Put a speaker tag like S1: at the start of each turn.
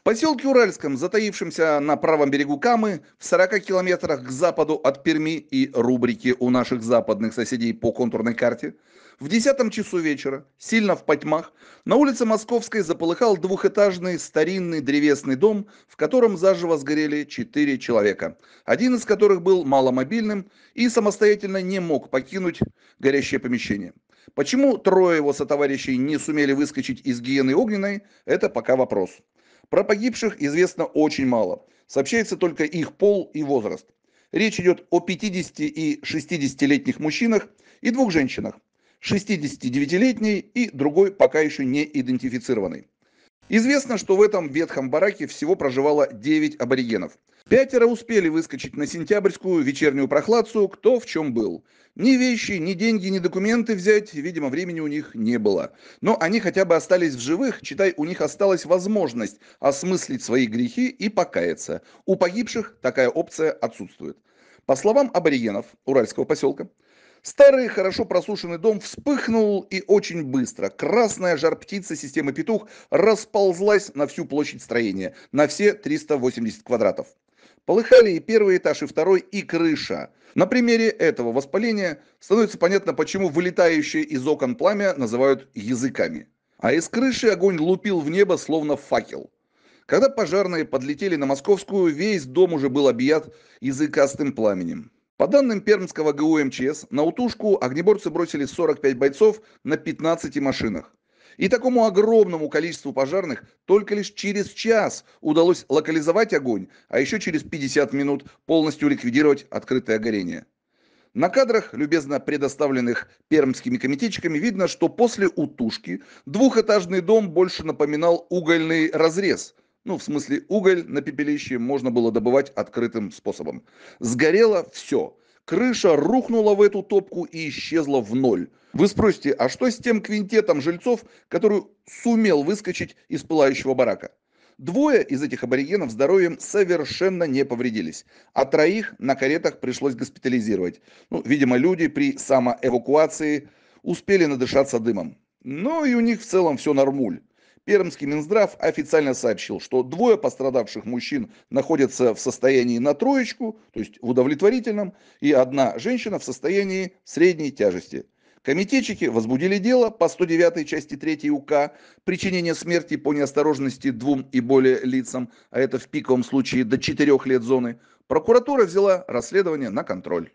S1: В поселке Уральском, затаившемся на правом берегу Камы, в 40 километрах к западу от Перми и рубрики у наших западных соседей по контурной карте, в 10 часу вечера, сильно в потьмах, на улице Московской заполыхал двухэтажный старинный древесный дом, в котором заживо сгорели четыре человека, один из которых был маломобильным и самостоятельно не мог покинуть горящее помещение. Почему трое его сотоварищей не сумели выскочить из гиены огненной, это пока вопрос. Про погибших известно очень мало. Сообщается только их пол и возраст. Речь идет о 50 и 60-летних мужчинах и двух женщинах. 69-летней и другой пока еще не идентифицированной. Известно, что в этом ветхом бараке всего проживало 9 аборигенов. Пятеро успели выскочить на сентябрьскую вечернюю прохладцу, кто в чем был. Ни вещи, ни деньги, ни документы взять, видимо, времени у них не было. Но они хотя бы остались в живых, читай, у них осталась возможность осмыслить свои грехи и покаяться. У погибших такая опция отсутствует. По словам аборигенов уральского поселка, Старый, хорошо просушенный дом вспыхнул и очень быстро. Красная жар-птица системы «Петух» расползлась на всю площадь строения, на все 380 квадратов. Полыхали и первый этаж, и второй, и крыша. На примере этого воспаления становится понятно, почему вылетающие из окон пламя называют языками. А из крыши огонь лупил в небо, словно факел. Когда пожарные подлетели на Московскую, весь дом уже был объят языкастым пламенем. По данным Пермского ГУ МЧС, на утушку огнеборцы бросили 45 бойцов на 15 машинах. И такому огромному количеству пожарных только лишь через час удалось локализовать огонь, а еще через 50 минут полностью ликвидировать открытое горение. На кадрах, любезно предоставленных пермскими комитетчиками, видно, что после утушки двухэтажный дом больше напоминал угольный разрез. Ну, в смысле, уголь на пепелище можно было добывать открытым способом. Сгорело все. Крыша рухнула в эту топку и исчезла в ноль. Вы спросите, а что с тем квинтетом жильцов, который сумел выскочить из пылающего барака? Двое из этих аборигенов здоровьем совершенно не повредились, а троих на каретах пришлось госпитализировать. Ну, видимо, люди при самоэвакуации успели надышаться дымом. Но ну, и у них в целом все нормуль. Пермский Минздрав официально сообщил, что двое пострадавших мужчин находятся в состоянии на троечку, то есть в удовлетворительном, и одна женщина в состоянии средней тяжести. Комитетчики возбудили дело по 109 части 3 УК «Причинение смерти по неосторожности двум и более лицам», а это в пиковом случае до 4 лет зоны. Прокуратура взяла расследование на контроль.